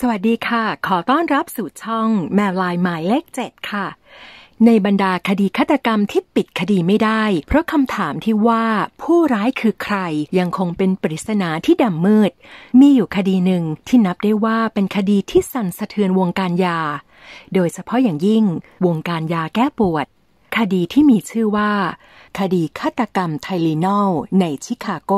สวัสดีค่ะ ขอต้อนรับสู่ช่องแมวลายหมายเลขเจ็ดค่ะ ในบรรดาคดีฆาตกรรมที่ปิดคดีไม่ได้ เพราะคำถามที่ว่าผู้ร้ายคือใครยังคงเป็นปริศนาที่ดำมืด มีอยู่คดีหนึ่งที่นับได้ว่าเป็นคดีที่สั่นสะเทือนวงการยา โดยเฉพาะอย่างยิ่งวงการยาแก้ปวด คดีที่มีชื่อว่า คดีฆาตกรรมไทลีนอลในชิคาโก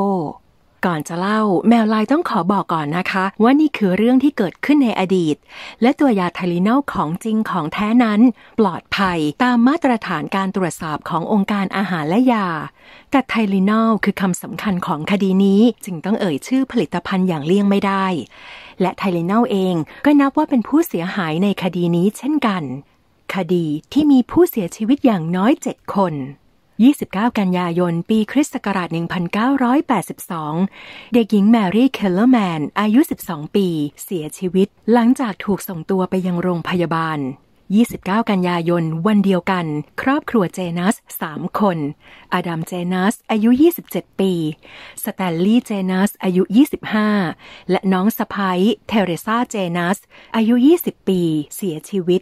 ก่อนจะเล่า แมวลายต้องขอบอกก่อนนะคะว่านี่คือเรื่องที่เกิดขึ้นในอดีต และตัวยาไทลินอลของจริงของแท้นั้น ปลอดภัยตามมาตรฐานการตรวจสอบขององค์การอาหารและยาแต่ไทลินอลคือคำสำคัญของคดีนี้จึงต้องเอ่ยชื่อผลิตภัณฑ์อย่างเลี่ยงไม่ได้ และไทลินอลเองก็นับว่าเป็นผู้เสียหายในคดีนี้เช่นกัน คดีที่มีผู้เสียชีวิตอย่างน้อยเจ็ดคน29 กันยายน ปีคริสต์ศักราช1982 เด็กหญิงแมรี่เคลเลอร์แมนอายุ 12 ปี เสียชีวิตหลังจากถูกส่งตัวไปยังโรงพยาบาล 29 กันยายน วันเดียวกันครอบครัวเจนัส 3 คนอดัมเจนัส อายุ 27 ปี สแตนลีย์เจนัส อายุ 25 และน้องสะพ้ยเทเรซาเจนัส อายุ 20 ปีเสียชีวิต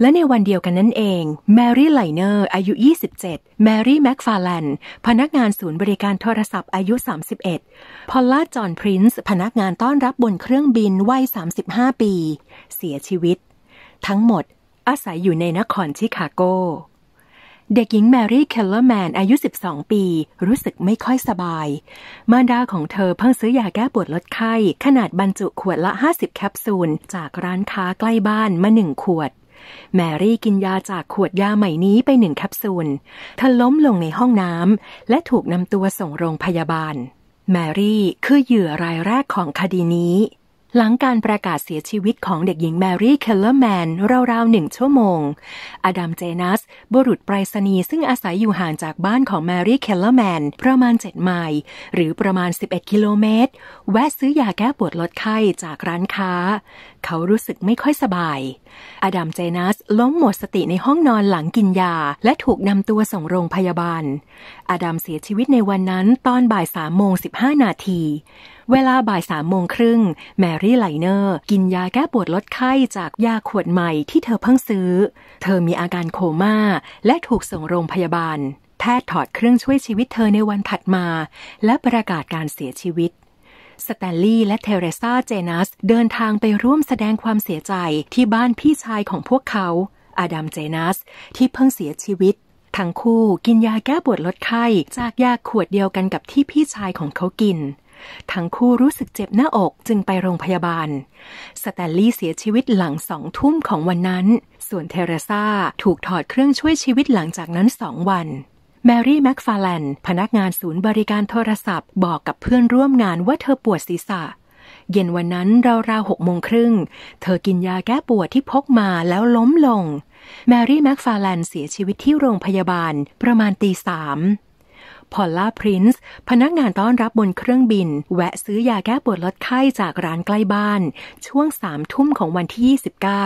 และในวันเดียวกันนั่นเองแมรี่ไลเนอร์อายุ 27 แมรี่แม็กฟาแลนพนักงานศูนย์บริการโทรศัพท์อายุ 31 พอลล่าจอห์นพรินซ์พนักงานต้อนรับบนเครื่องบินวัย 35 ปี เสียชีวิต ทั้งหมดอาศัยอยู่ในนครชิคาโกเด็กหญิงแมรี่เคลเลอร์แมนอายุ 12 ปี รู้สึกไม่ค่อยสบาย มารดาของเธอเพิ่งซื้อยาแก้ปวดลดไข้ ขนาดบรรจุขวดละ 50 แคปซูลจากร้านค้าใกล้บ้านมาหนึ่งขวดแมรี่กินยาจากขวดยาใหม่นี้ไปหนึ่งแคปซูลเธอล้มลงในห้องน้ำและถูกนำตัวส่งโรงพยาบาล แมรี่คือเหยื่อรายแรกของคดีนี้หลังการประกาศเสียชีวิตของเด็กหญิงแมรี่เคลเลอร์แมนราวๆหนึ่งชั่วโมง อดัมเจนัสบุรุษไปรษณีย์ซึ่งอาศัยอยู่ห่างจากบ้านของแมรี่เคลเลอร์แมนประมาณ7ไมล์หรือประมาณ 11 กิโลเมตร แวะซื้อยาแก้ปวดลดไข้จากร้านค้า เขารู้สึกไม่ค่อยสบาย อดัมเจนัสล้มหมดสติในห้องนอนหลังกินยาและถูกนำตัวส่งโรงพยาบาล อดัมเสียชีวิตในวันนั้นตอนบ่ายสามโมงสิบห้านาทีเวลาบ่ายสามโมงครึ่ง แมรี่ไลเนอร์ กินยาแก้ปวดลดไข้จากยาขวดใหม่ที่เธอเพิ่งซื้อ เธอมีอาการโคม่าและถูกส่งโรงพยาบาลแพทย์ถอดเครื่องช่วยชีวิตเธอในวันถัดมา และประกาศการเสียชีวิต สแตลลี่และเทเรซาเจนัส เดินทางไปร่วมแสดงความเสียใจที่บ้านพี่ชายของพวกเขา อาดัมเจนัส ที่เพิ่งเสียชีวิต ทั้งคู่กินยาแก้ปวดลดไข้จากยาขวดเดียวกันกับที่พี่ชายของเขากินทั้งคู่รู้สึกเจ็บหน้าอกจึงไปโรงพยาบาล สแตนลีย์เสียชีวิตหลังสองทุ่มของวันนั้น ส่วนเทเรซาถูกถอดเครื่องช่วยชีวิตหลังจากนั้นสองวัน แมรี่แม็กฟาร์แลนพนักงานศูนย์บริการโทรศัพท์บอกกับเพื่อนร่วมงานว่าเธอปวดศีรษะ เย็นวันนั้นราวๆหกโมงครึ่ง เธอกินยาแก้ปวดที่พกมาแล้วล้มลง แมรี่แม็กฟาร์แลนเสียชีวิตที่โรงพยาบาลประมาณตีสามพอลล่าพรินซ์พนักงานต้อนรับบนเครื่องบิน แวะซื้อยาแก้ปวดลดไข้จากร้านใกล้บ้าน ช่วงสามทุ่มของวันที่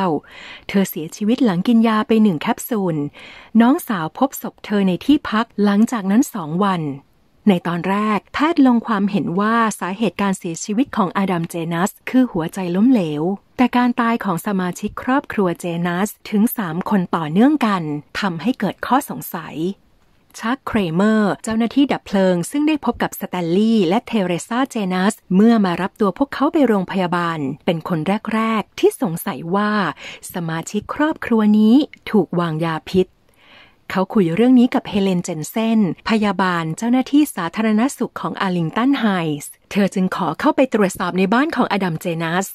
29 เธอเสียชีวิตหลังกินยาไปหนึ่งแคปซูล น้องสาวพบศพเธอในที่พักหลังจากนั้นสองวัน ในตอนแรกแพทย์ลงความเห็นว่าสาเหตุการเสียชีวิตของอาดัมเจนัสคือหัวใจล้มเหลว แต่การตายของสมาชิกครอบครัวเจนัสถึง 3 คนต่อเนื่องกันทำให้เกิดข้อสงสัยชาร์คเครเมอร์ เจ้าหน้าที่ดับเพลิง ซึ่งได้พบกับสแตนลี่และเทเรซาเจนัส เมื่อมารับตัวพวกเขาไปโรงพยาบาล เป็นคนแรกๆที่สงสัยว่าสมาชิกครอบครัวนี้ถูกวางยาพิษ เขาคุยเรื่องนี้กับเฮเลน เจนเซนพยาบาลเจ้าหน้าที่สาธารณสุขของอารลิงตันไฮส์เธอจึงขอเข้าไปตรวจสอบในบ้านของอดัม เจนัส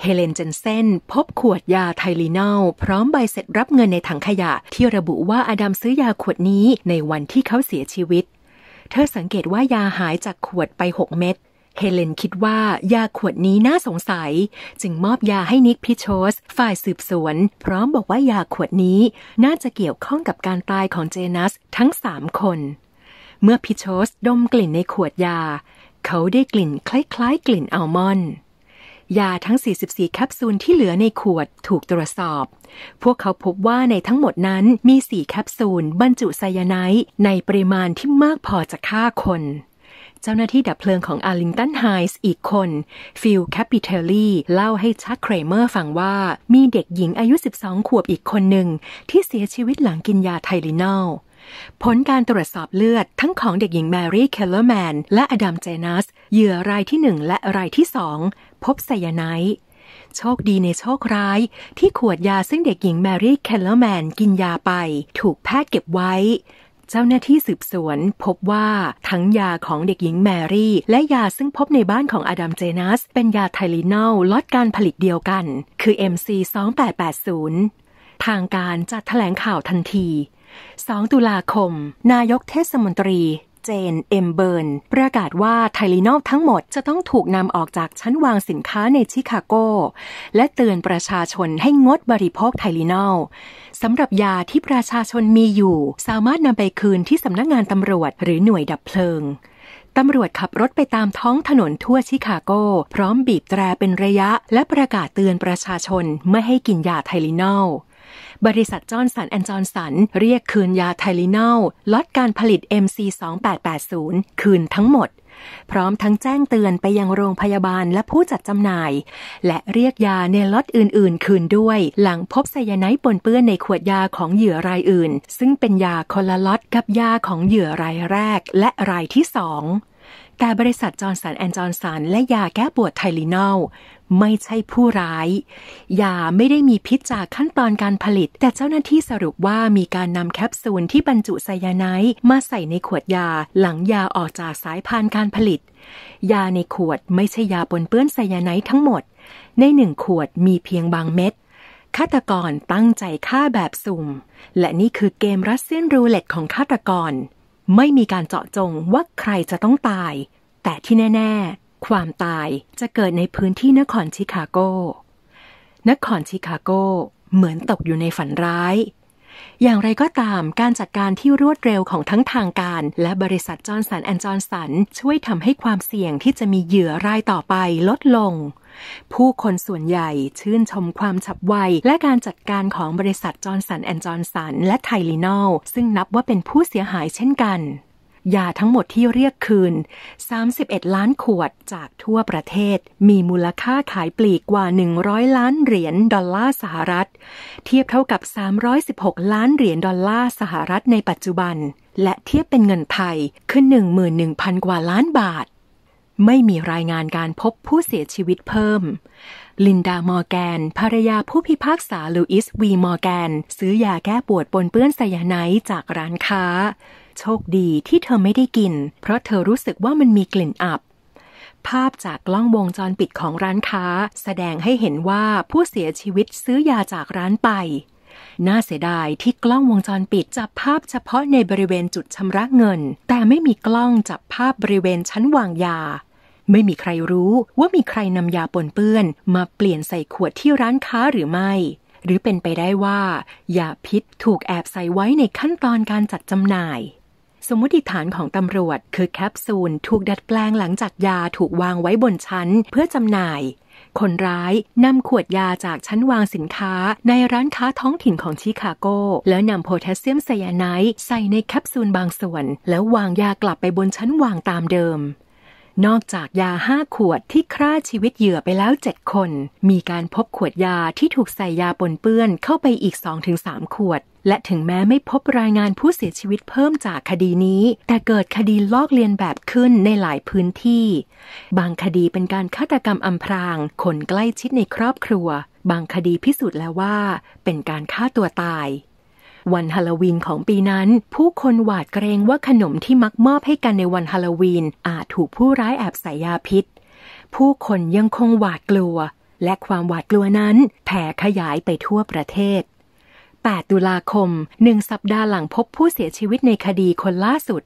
เฮเลนเจนเซนพบขวดยาไทลีนอลพร้อมใบเสร็จรับเงินในถังขยะที่ระบุว่าอดัมซื้อยาขวดนี้ในวันที่เขาเสียชีวิต เธอสังเกตว่ายาหายจากขวดไป 6 เม็ดเฮเลนคิดว่ายาขวดนี้น่าสงสัย จึงมอบยาให้นิกพิโชสฝ่ายสืบสวน พร้อมบอกว่ายาขวดนี้น่าจะเกี่ยวข้องกับการตายของเจนัสทั้งสามคน เมื่อพิโชสดมกลิ่นในขวดยา เขาได้กลิ่นคล้ายๆ กลิ่นอัลมอนด์ยาทั้ง 44 แคปซูลที่เหลือในขวดถูกตรวจสอบ พวกเขาพบว่าในทั้งหมดนั้นมี 4 แคปซูลบรรจุไซยาไนด์ในปริมาณที่มากพอจะฆ่าคน เจ้าหน้าที่ดับเพลิงของอาริงตันไฮส์อีกคน ฟิลแคปิเทลลี่ เล่าให้ชัคเครเมอร์ฟังว่ามีเด็กหญิงอายุ 12 ขวบอีกคนหนึ่ง ที่เสียชีวิตหลังกินยาไทลินอลผลการตรวจสอบเลือดทั้งของเด็กหญิงแมรี่เคลเลอร์แมนและอดัมเจนัสเหยื่อรายที่ 1 และรายที่2พบไซยาไนโชคดีในโชคร้ายที่ขวดยาซึ่งเด็กหญิงแมรี่แคลเลอร์แมนกินยาไป ถูกแพทย์เก็บไว้ เจ้าหน้าที่สืบสวน พบว่าทั้งยาของเด็กหญิงแมรี่และยาซึ่งพบในบ้านของอดัมเจนัส เป็นยาไทลินอลล็อดการผลิตเดียวกัน คือ MC 2880 ทางการจัดแถลงข่าวทันที 2 ตุลาคม นายกเทศมนตรีเจน เอ็มเบิร์นประกาศว่าไทลีนอลทั้งหมดจะต้องถูกนำออกจากชั้นวางสินค้าในชิคาโกและเตือนประชาชนให้งดบริโภคไทลีนอลสำหรับยาที่ประชาชนมีอยู่ สามารถนำไปคืนที่สำนักงานตำรวจหรือหน่วยดับเพลิงตำรวจขับรถไปตามท้องถนนทั่วชิคาโกพร้อมบีบแตรเป็นระยะ และประกาศเตือนประชาชนไม่ให้กินยาไทลินอลบริษัทจอร์นสันแอนด์จอร์นสัน เรียกคืนยาไทลินอลลดการผลิต MC2880 คืนทั้งหมด พร้อมทั้งแจ้งเตือนไปยังโรงพยาบาลและผู้จัดจำหน่าย และเรียกยาในล็อตอื่น ๆ คืนด้วยหลังพบไซยาไนด์ปนเปื้อนในขวดยาของเหยื่อรายอื่น ซึ่งเป็นยาคนละล็อตกับยาของเหยื่อรายแรกและรายที่สองแต่บริษัทจอร์แสันแอนจอร์สันและยาแก้ปวดไทลีนอลไม่ใช่ผู้ร้าย ยาไม่ได้มีพิษจากขั้นตอนการผลิต แต่เจ้าหน้าที่สรุปว่ามีการนำแคปซูลที่บรรจุไซยาไนด์มาใส่ในขวดยาหลังยาออกจากสายพานการผลิต ยาในขวดไม่ใช่ยาปนเปื้อนไซยาไนด์ทั้งหมด ในหนึ่งขวดมีเพียงบางเม็ดฆาตกรตั้งใจฆ่าแบบสุ่มและนี่คือเกมรัสเซียนรูเล็ตของฆาตกรไม่มีการเจาะจงว่าใครจะต้องตาย แต่ที่แน่ ๆ ความตายจะเกิดในพื้นที่นครชิคาโก นครชิคาโกเหมือนตกอยู่ในฝันร้าย อย่างไรก็ตามการจัดการที่รวดเร็วของทั้งทางการและบริษัทจอร์นสันแอนด์จอร์นสันช่วยทำให้ความเสี่ยงที่จะมีเหยื่อรายต่อไปลดลงผู้คนส่วนใหญ่ชื่นชมความฉับไวและการจัดการของบริษัทจอร์นสันแอนด์จอร์นสันและไทลีนอล ซึ่งนับว่าเป็นผู้เสียหายเช่นกันยาทั้งหมดที่เรียกคืน 31 ล้านขวดจากทั่วประเทศมีมูลค่าขายปลีกกว่า 100 ล้านเหรียญดอลลาร์สหรัฐ เทียบเท่ากับ 316 ล้านเหรียญดอลลาร์สหรัฐในปัจจุบัน และเทียบเป็นเงินไทยคือ11,000 กว่าล้านบาทไม่มีรายงานการพบผู้เสียชีวิตเพิ่ม ลินดา มอร์แกน ภรรยาผู้พิพากษา ลูอิส วี มอร์แกน ซื้อยาแก้ปวดปนเปื้อนไซยาไนต์จากร้านค้า โชคดีที่เธอไม่ได้กิน เพราะเธอรู้สึกว่ามันมีกลิ่นอับ ภาพจากกล้องวงจรปิดของร้านค้า แสดงให้เห็นว่าผู้เสียชีวิตซื้อยาจากร้านไปน่าเสียดายที่กล้องวงจรปิด จับภาพเฉพาะในบริเวณจุดชำระเงิน แต่ไม่มีกล้องจับภาพบริเวณชั้นวางยา ไม่มีใครรู้ว่ามีใครนำยาปนเปื้อน มาเปลี่ยนใส่ขวดที่ร้านค้าหรือไม่ หรือเป็นไปได้ว่ายาพิษถูกแอบใส่ไว้ในขั้นตอนการจัดจำหน่าย สมมติฐานของตำรวจคือแคปซูล ถูกดัดแปลงหลังจากยาถูกวางไว้บนชั้น เพื่อจำหน่ายคนร้ายนำขวดยาจากชั้นวางสินค้าในร้านค้าท้องถิ่นของชิคาโกแล้วนำโพแทสเซียมไซยาไนด์ใส่ในแคปซูลบางส่วน แล้ววางยากลับไปบนชั้นวางตามเดิมนอกจากยาห้าขวดที่ฆ่าชีวิตเหยื่อไปแล้วเจคน มีการพบขวดยาที่ถูกใส่ยาปนเปื้อนเข้าไปอีก 2-3 ขวด และถึงแม้ไม่พบรายงานผู้เสียชีวิตเพิ่มจากคดีนี้ แต่เกิดคดีลอกเลียนแบบขึ้นในหลายพื้นที่ บางคดีเป็นการฆาตกรรมอำพรางคนใกล้ชิดในครอบครัว บางคดีพิสูจน์แล้วว่าเป็นการฆ่าตัวตายวันฮาโลวีนของปีนั้น ผู้คนหวาดเกรงว่าขนมที่มักมอบให้กันในวันฮาโลวีนอาจถูกผู้ร้ายแอบใส่ยาพิษ ผู้คนยังคงหวาดกลัว และความหวาดกลัวนั้นแผ่ขยายไปทั่วประเทศ 8 ตุลาคมหนึ่งสัปดาห์หลังพบผู้เสียชีวิตในคดีคนล่าสุด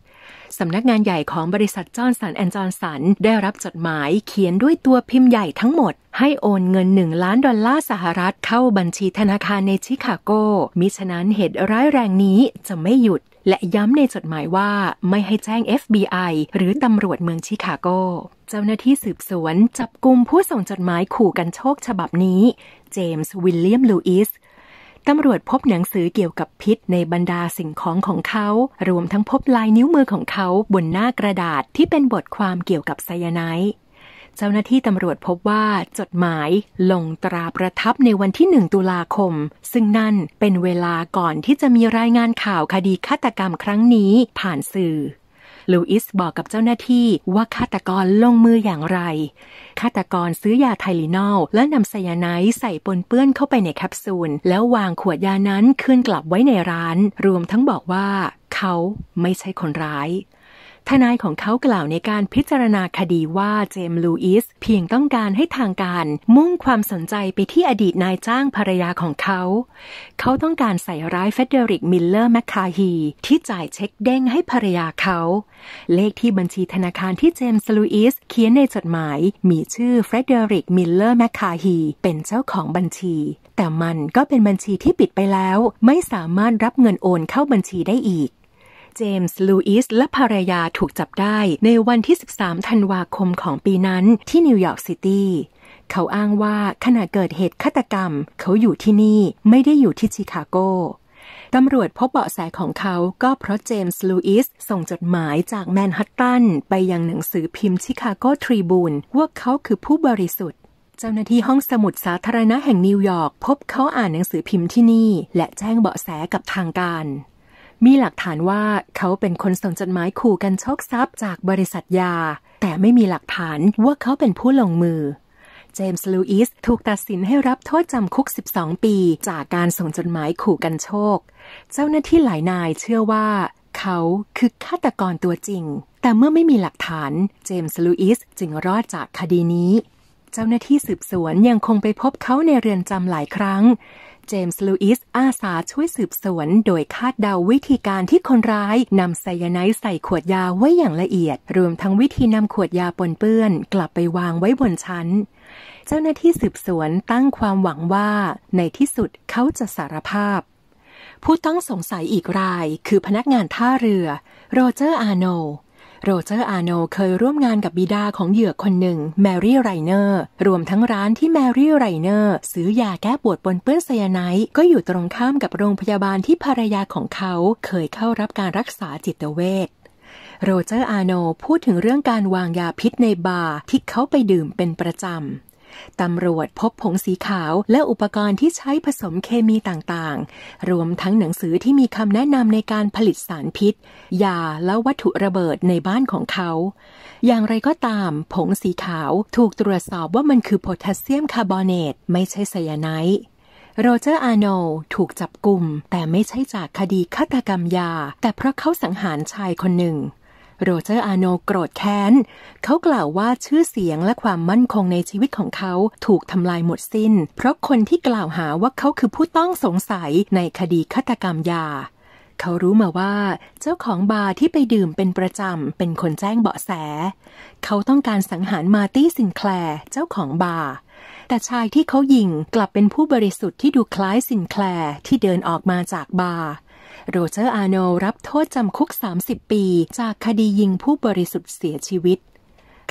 สำนักงานใหญ่ของบริษัทจอร์นสันแอนจอร์นสันได้รับจดหมายเขียนด้วยตัวพิมพ์ใหญ่ทั้งหมด ให้โอนเงิน 1 ล้านดอลลาร์สหรัฐเข้าบัญชีธนาคารในชิคาโกมิฉะนั้นเหตุร้ายแรงนี้จะไม่หยุด และย้ำในจดหมายว่าไม่ให้แจ้ง FBI หรือตำรวจเมืองชิคาโกเจ้าหน้าที่สืบสวนจับกลุ่มผู้ส่งจดหมายขู่กันโชคฉบับนี้ เจมส์ วิลเลียมลูอิสตำรวจพบหนังสือเกี่ยวกับพิษในบรรดาสิ่งของของเขา รวมทั้งพบลายนิ้วมือของเขาบนหน้ากระดาษที่เป็นบทความเกี่ยวกับไซยาไนด์เจ้าหน้าที่ตำรวจพบว่า จดหมายลงตราประทับในวันที่หนึ่งตุลาคม ซึ่งนั่นเป็นเวลาก่อนที่จะมีรายงานข่าวคดีฆาตกรรมครั้งนี้ผ่านสื่อลูอิส บอกกับเจ้าหน้าที่ว่าฆาตกรลงมืออย่างไร ฆาตกรซื้อยาไทลินอล และนำไซยาไนด์ใส่ปนเปื้อนเข้าไปในแคปซูล แล้ววางขวดยานั้นคืนกลับไว้ในร้าน รวมทั้งบอกว่าเขาไม่ใช่คนร้ายทนายของเขากล่าวในการพิจารณาคดีว่าเจมลูอิสเพียงต้องการให้ทางการมุ่งความสนใจไปที่อดีตนายจ้างภรรยาของเขา เขาต้องการใส่ร้ายเฟเดริกมิลเลอร์แมคคาฮีที่จ่ายเช็คเด้งให้ภรรยาเขา เลขที่บัญชีธนาคารที่เจมส์ลูอิสเขียนในจดหมาย มีชื่อเฟเดริกมิลเลอร์แมคคาฮีเป็นเจ้าของบัญชี แต่มันก็เป็นบัญชีที่ปิดไปแล้ว ไม่สามารถรับเงินโอนเข้าบัญชีได้อีกเจมส์ลูอิส และภรรยาถูกจับได้ในวันที่ 13ธันวาคมของปีนั้นที่นิวยอร์กซิตี้เขาอ้างว่า ขณะเกิดเหตุฆาตกรรม เขาอยู่ที่นี่ไม่ได้อยู่ที่ชิคาโกตำรวจพบเบาะแสของเขาก็เพราะเจมส์ลูอิสส่งจดหมายจากแมนฮัตตันไปยังหนังสือพิมพ์ชิคาโกทรีบูนว่าเขาคือผู้บริสุทธิ์ เจ้าหน้าที่ห้องสมุดสาธารณะแห่งนิวยอร์กพบเขาอ่านหนังสือพิมพ์ที่นี่ และแจ้งเบาะแสกับทางการมีหลักฐานว่าเขาเป็นคนส่งจดหมายขู่กันโชคทรัพย์จากบริษัทยา แต่ไม่มีหลักฐานว่าเขาเป็นผู้ลงมือ เจมส์ลูอิสถูกตัดสินให้รับโทษจำคุก12ปี จากการส่งจดหมายขู่กันโชค เจ้าหน้าที่หลายนายเชื่อว่า เขาคือฆาตกรตัวจริง แต่เมื่อไม่มีหลักฐานเจมส์ลูอิสจึงรอดจากคดีนี้ เจ้าหน้าที่สืบสวนยังคงไปพบเขาในเรือนจำหลายครั้งเจมส์ลูอิสอาสาช่วยสืบสวน โดยคาดเดาวิธีการที่คนร้าย นำไซยาไนด์ใส่ขวดยาไว้อย่างละเอียด รวมทั้งวิธีนำขวดยาปนเปื้อน กลับไปวางไว้บนชั้น เจ้าหน้าที่สืบสวนตั้งความหวังว่าในที่สุดเขาจะสารภาพ ผู้ต้องสงสัยอีกราย คือพนักงานท่าเรือโรเจอร์อาโนโรเจอร์ อาโนเคยร่วมงานกับบิดาของเหยื่อคนหนึ่งแมรี่ไรเนอร์ รวมทั้งร้านที่แมรี่ไรเนอร์ซื้อยาแก้ปวดปนเปื้อนไซยาไนด์ก็อยู่ตรงข้ามกับโรงพยาบาลที่ภรรยาของเขาเคยเข้ารับการรักษาจิตเวชโรเจอร์ อาโนพูดถึงเรื่องการวางยาพิษในบาร์ที่เขาไปดื่มเป็นประจำตำรวจพบผงสีขาวและอุปกรณ์ที่ใช้ผสมเคมีต่างๆ รวมทั้งหนังสือที่มีคำแนะนำในการผลิตสารพิษ ยาและวัตถุระเบิดในบ้านของเขา อย่างไรก็ตามผงสีขาวถูกตรวจสอบว่ามันคือโพแทสเซียมคาร์บอเนต ไม่ใช่ไซยาไนด์โรเจอร์อาโน ถูกจับกลุ่ม แต่ไม่ใช่จากคดีฆาตกรรมยา แต่เพราะเขาสังหารชายคนหนึ่งโรเจอร์ อาโนโกรธแค้น เขากล่าวว่าชื่อเสียงและความมั่นคงในชีวิตของเขาถูกทำลายหมดสิน้น เพราะคนที่กล่าวหาว่าเขาคือผู้ต้องสงสัยในคดีฆาตกรรมยา เขารู้มาว่าเจ้าของบาร์ที่ไปดื่มเป็นประจำเป็นคนแจ้งเบาะแส เขาต้องการสังหารมาตี้สินแคลร์ เจ้าของบาร์แต่ชายที่เขายิงกลับเป็นผู้บริสุทธิ์ที่ดูคล้ายสินแคลร์ที่เดินออกมาจากบาร์โรเจอร์อาโนรับโทษจำคุก 30 ปี จากคดียิงผู้บริสุทธิ์เสียชีวิต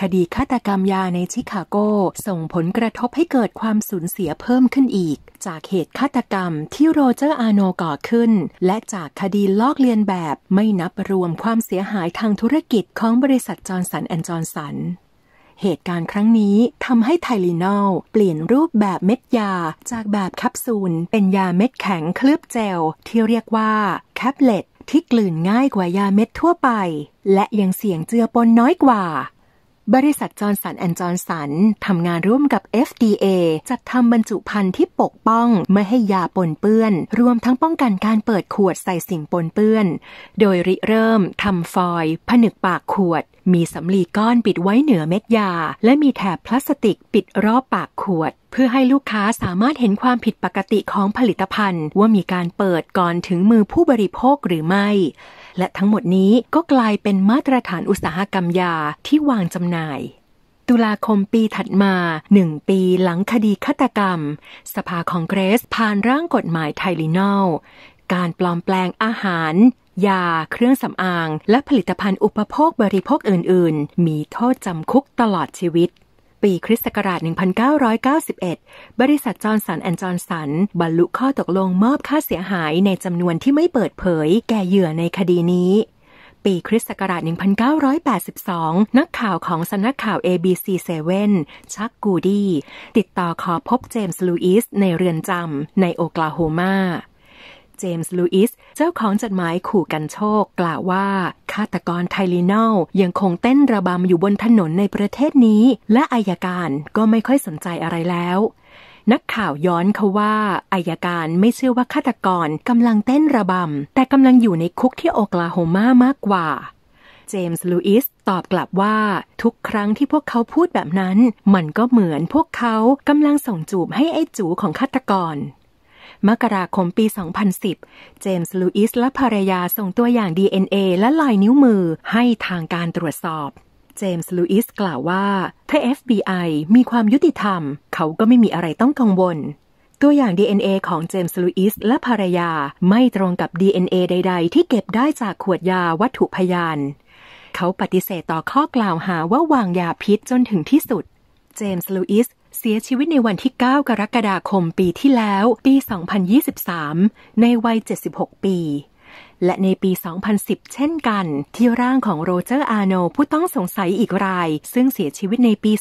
คดีฆาตกรรมยาในชิคาโกส่งผลกระทบให้เกิดความสูญเสียเพิ่มขึ้นอีก จากเหตุฆาตกรรมที่โรเจอร์อาโนก่อขึ้น และจากคดีลอกเลียนแบบไม่นับรวมความเสียหายทางธุรกิจของบริษัทจอร์นสันแอนด์จอร์นสันเหตุการณ์ครั้งนี้ทำให้ไทลีนอลเปลี่ยนรูปแบบเม็ดยาจากแบบแคปซูลเป็นยาเม็ดแข็งเคลือบเจลที่เรียกว่าแคปเล็ตที่กลืนง่ายกว่ายาเม็ดทั่วไปและยังเสี่ยงเจือปนน้อยกว่าบริษัทจอร์นสันแอนจอร์นสันทำงานร่วมกับ FDA จัดทำบรรจุภัณฑ์ที่ปกป้องไม่ให้ยาปนเปื้อน รวมทั้งป้องกันการเปิดขวดใส่สิ่งปนเปื้อน โดยริเริ่มทำฟอยล์ผนึกปากขวด มีสำลีก้อนปิดไว้เหนือเม็ดยา และมีแถบพลาสติกปิดรอบปากขวด เพื่อให้ลูกค้าสามารถเห็นความผิดปกติของผลิตภัณฑ์ ว่ามีการเปิดก่อนถึงมือผู้บริโภคหรือไม่และทั้งหมดนี้ก็กลายเป็นมาตรฐานอุตสาหกรรมยาที่วางจำหน่าย ตุลาคมปีถัดมาหนึ่งปีหลังคดีฆาตกรรม สภาคองเกรสผ่านร่างกฎหมายไทลินอลการปลอมแปลงอาหาร ยาเครื่องสำอาง และผลิตภัณฑ์อุปโภคบริโภคอื่นๆ มีโทษจำคุกตลอดชีวิตปีคริสต์ศักราช 1991 บริษัทจอร์นสันแอนด์จอร์นสันบรรลุข้อตกลงมอบค่าเสียหายในจำนวนที่ไม่เปิดเผยแก่เหยื่อในคดีนี้ ปีคริสต์ศักราช 1982 นักข่าวของสำนักข่าว ABC7 ชักกูดี้ติดต่อขอพบเจมส์ลูอิสในเรือนจำในโอกลาโฮมา เจมส์ลูอิสเจ้าของจดหมายขู่กันโชค กล่าวว่า ฆาตกรไทลีนอลยังคงเต้นระบำอยู่บนถนนในประเทศนี้ และอายการก็ไม่ค่อยสนใจอะไรแล้ว นักข่าวย้อนเขาว่าอายการไม่เชื่อว่าฆาตกรกำลังเต้นระบำแต่กำลังอยู่ในคุกที่โอกลาโฮมามากกว่าเจมส์ลูอิส ตอบกลับว่า ทุกครั้งที่พวกเขาพูดแบบนั้น มันก็เหมือนพวกเขากำลังส่งจูบให้ไอ้จูของฆาตกรมกราคมปี 2010 เจมส์ลูอิสและภรรยาส่งตัวอย่าง DNA และลายนิ้วมือให้ทางการตรวจสอบ เจมส์ลูอิสกล่าวว่าถ้า FBI มีความยุติธรรม เขาก็ไม่มีอะไรต้องกังวล ตัวอย่าง DNA ของเจมส์ลูอิสและภรรยาไม่ตรงกับ DNA ใด ๆ ที่เก็บได้จากขวดยาวัตถุพยาน เขาปฏิเสธต่อข้อกล่าวหาว่าวางยาพิษจนถึงที่สุด เจมส์ลูอิสเสียชีวิตในวันที่ 9 กรกฎาคมปีที่แล้ว ปี 2023 ในวัย 76 ปี และในปี 2010 เช่นกัน ที่ร่างของโรเจอร์ อาโน ผู้ต้องสงสัยอีกราย ซึ่งเสียชีวิตในปี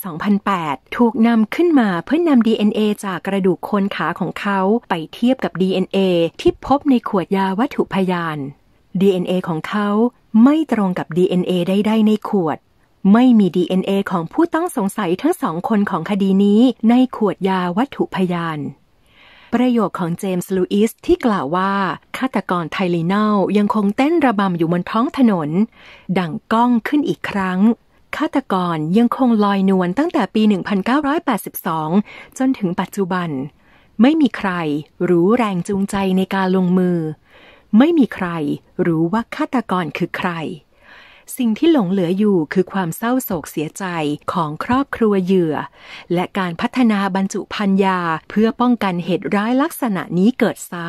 2008 ถูกนำขึ้นมาเพื่อนนำ DNA จากกระดูกคนขาของเขาไปเทียบกับ DNA ที่พบในขวดยาวัตถุพยาน DNA ของเขาไม่ตรงกับ DNA ใดๆในขวดไม่มี DNA ของผู้ต้องสงสัยทั้งสองคนของคดีนี้ในขวดยาวัตถุพยาน ประโยคของเจมส์ลูอิสที่กล่าวว่า ฆาตกรไทลีนอลยังคงเต้นระบำอยู่บนท้องถนน ดังก้องขึ้นอีกครั้ง ฆาตกรยังคงลอยนวลตั้งแต่ปี 1982 จนถึงปัจจุบัน ไม่มีใครรู้แรงจูงใจในการลงมือ ไม่มีใครรู้ว่าฆาตกรคือใครสิ่งที่หลงเหลืออยู่คือความเศร้าโศกเสียใจของครอบครัวเหยื่อและการพัฒนาบรรจุพันยาเพื่อป้องกันเหตุร้ายลักษณะนี้เกิดซ้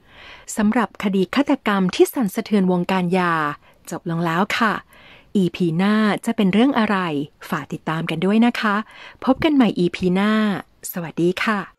ำ สำหรับคดีฆาตกรรมที่สั่นสะเทือนวงการยา จบลงแล้วค่ะ EP หน้าจะเป็นเรื่องอะไร ฝากติดตามกันด้วยนะคะ พบกันใหม่ EP หน้า สวัสดีค่ะ